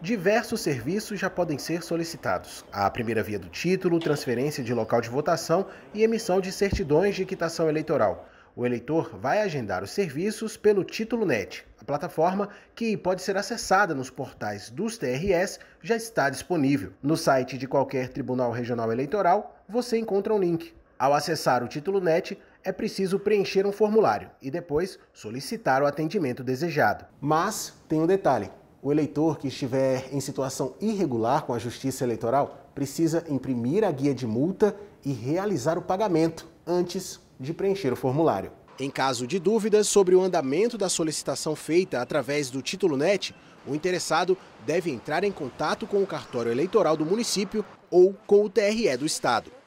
Diversos serviços já podem ser solicitados. A primeira via do título, transferência de local de votação e emissão de certidões de quitação eleitoral. O eleitor vai agendar os serviços pelo Título Net. A plataforma, que pode ser acessada nos portais dos TRS, já está disponível. No site de qualquer Tribunal Regional Eleitoral, você encontra um link. Ao acessar o Título Net, é preciso preencher um formulário e depois solicitar o atendimento desejado. Mas tem um detalhe: o eleitor que estiver em situação irregular com a Justiça Eleitoral precisa imprimir a guia de multa e realizar o pagamento antes de preencher o formulário. Em caso de dúvidas sobre o andamento da solicitação feita através do título net, o interessado deve entrar em contato com o cartório eleitoral do município ou com o TRE do estado.